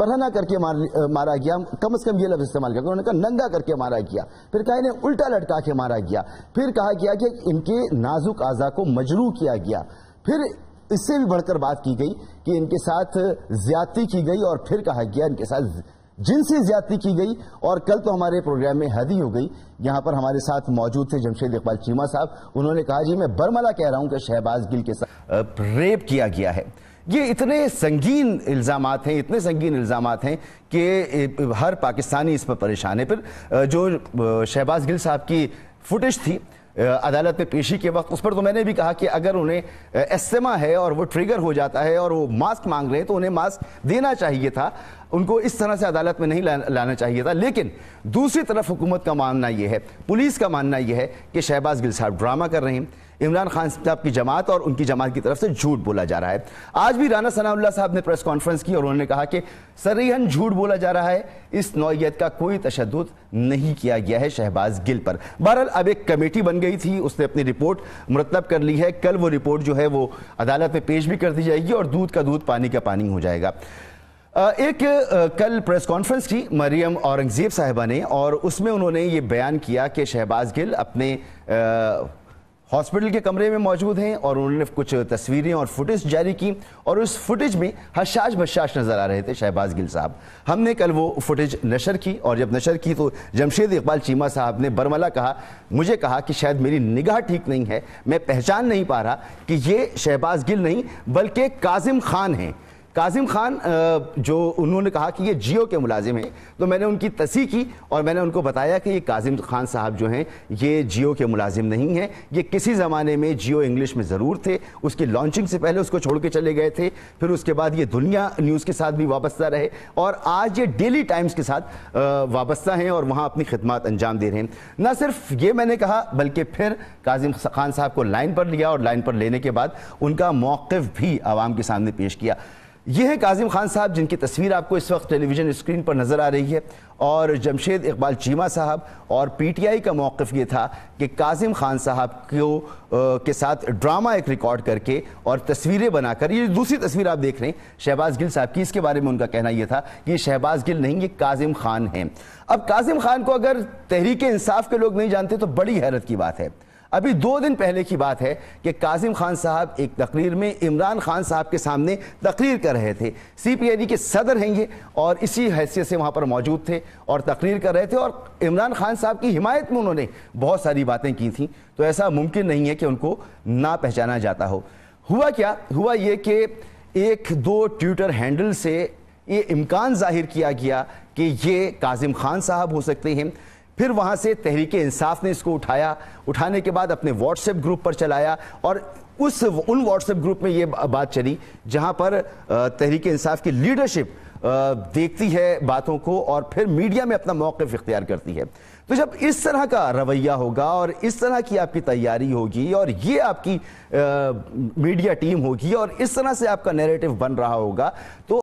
बरहना करके मार, मारा गया कम अज कम ये लफ्ज इस्तेमाल करके उन्होंने कहा नंगा करके मारा गया फिर कहा इन्हें उल्टा लटका के मारा गया फिर कहा गया कि इनके नाजुक आजा को मजरू किया गया फिर इससे भी बढ़कर बात की गई कि इनके साथ ज्यादती की गई और फिर कहा गया इनके साथ जिनसी ज्यादती की गई और कल तो हमारे प्रोग्राम में हदी हो गई यहां पर हमारे साथ मौजूद थे जमशेद इकबाल चीमा साहब उन्होंने कहा जी मैं बरमला कह रहा हूं कि शहबाज गिल के साथ रेप किया गया है ये इतने संगीन इल्ज़ाम हैं इतने संगीन इल्ज़ाम हैं कि हर पाकिस्तानी इस पर परेशान है फिर जो शहबाज गिल साहब की फुटेज थी अदालत में पेशी के वक्त उस पर तो मैंने भी कहा कि अगर उन्हें एस्तेमा है और वो ट्रिगर हो जाता है और वो मास्क मांग रहे हैं तो उन्हें मास्क देना चाहिए था उनको इस तरह से अदालत में नहीं ला, लाना चाहिए था लेकिन दूसरी तरफ हुकूमत का मानना यह है पुलिस का मानना यह है कि शहबाज गिल साहब ड्रामा कर रहे हैं इमरान खान साहब की जमात और उनकी जमात की तरफ से झूठ बोला जा रहा है आज भी राना सनाउल्ला साहब ने प्रेस कॉन्फ्रेंस की और उन्होंने कहा कि सरहन झूठ बोला जा रहा है इस नौीयत का कोई तशद नहीं किया गया है शहबाज गिल पर बहरहाल अब एक कमेटी बन गई थी उसने अपनी रिपोर्ट मुरतब कर ली है कल वो रिपोर्ट जो है वो अदालत में पेश भी कर दी जाएगी और दूध का दूध पानी का पानी हो जाएगा एक कल प्रेस कॉन्फ्रेंस की मरियम औरंगजेब साहिबा ने और उसमें उन्होंने ये बयान किया कि शहबाज गिल अपने हॉस्पिटल के कमरे में मौजूद हैं और उन्होंने कुछ तस्वीरें और फुटेज जारी की और उस फुटेज में हशाश बशाश नज़र आ रहे थे शहबाज गिल साहब हमने कल वो फुटेज नशर की और जब नशर की तो जमशेद इकबाल चीमा साहब ने बरमला कहा मुझे कहा कि शायद मेरी निगाह ठीक नहीं है मैं पहचान नहीं पा रहा कि ये शहबाज गिल नहीं बल्कि काजिम खान हैं काजिम खान जो उन्होंने कहा कि ये जियो के मुलाजिम हैं तो मैंने उनकी तसी की और मैंने उनको बताया कि ये काजिम खान साहब जो हैं ये जियो के मुलाजिम नहीं हैं ये किसी ज़माने में जियो इंग्लिश में ज़रूर थे उसकी लॉन्चिंग से पहले उसको छोड़ के चले गए थे फिर उसके बाद ये दुनिया न्यूज़ के साथ भी वाबस्ता रहे और आज ये डेली टाइम्स के साथ वाबस्ता हैं और वहाँ अपनी खदमात अंजाम दे रहे हैं न सिर्फ ये मैंने कहा बल्कि फिर काजिम खान साहब को लाइन पर लिया और लाइन पर लेने के बाद उनका मौक़ भी आवाम के सामने पेश किया ये है काजिम खान साहब जिनकी तस्वीर आपको इस वक्त टेलीविज़न स्क्रीन पर नज़र आ रही है और जमशेद इकबाल चीमा साहब और पीटीआई का मौक़ ये था कि काजिम खान साहब को के साथ ड्रामा एक रिकॉर्ड करके और तस्वीरें बनाकर ये दूसरी तस्वीर आप देख रहे हैं शहबाज गिल साहब की इसके बारे में उनका कहना ये था कि शहबाज गिल नहीं ये काजिम खान हैं अब काजिम खान को अगर तहरीक इंसाफ के लोग नहीं जानते तो बड़ी हैरत की बात है अभी दो दिन पहले की बात है कि काजिम खान साहब एक तकरीर में इमरान खान साहब के सामने तकरीर कर रहे थे सी पी आई के सदर हैं ये और इसी हैसियत से वहाँ पर मौजूद थे और तकरीर कर रहे थे और इमरान खान साहब की हिमायत में उन्होंने बहुत सारी बातें की थी तो ऐसा मुमकिन नहीं है कि उनको ना पहचाना जाता हो हुआ क्या हुआ ये कि एक दो ट्विटर हैंडल से ये इम्कान जाहिर किया गया कि ये काजिम खान साहब हो सकते हैं फिर वहां से तहरीक इंसाफ ने इसको उठाया उठाने के बाद अपने व्हाट्सएप ग्रुप पर चलाया और उस उन व्हाट्सएप ग्रुप में ये बात चली जहां पर तहरीक इंसाफ की लीडरशिप देखती है बातों को और फिर मीडिया में अपना मौक़ इख्तियार करती है तो जब इस तरह का रवैया होगा और इस तरह की आपकी तैयारी होगी और ये आपकी आ, मीडिया टीम होगी और इस तरह से आपका नैरेटिव बन रहा होगा तो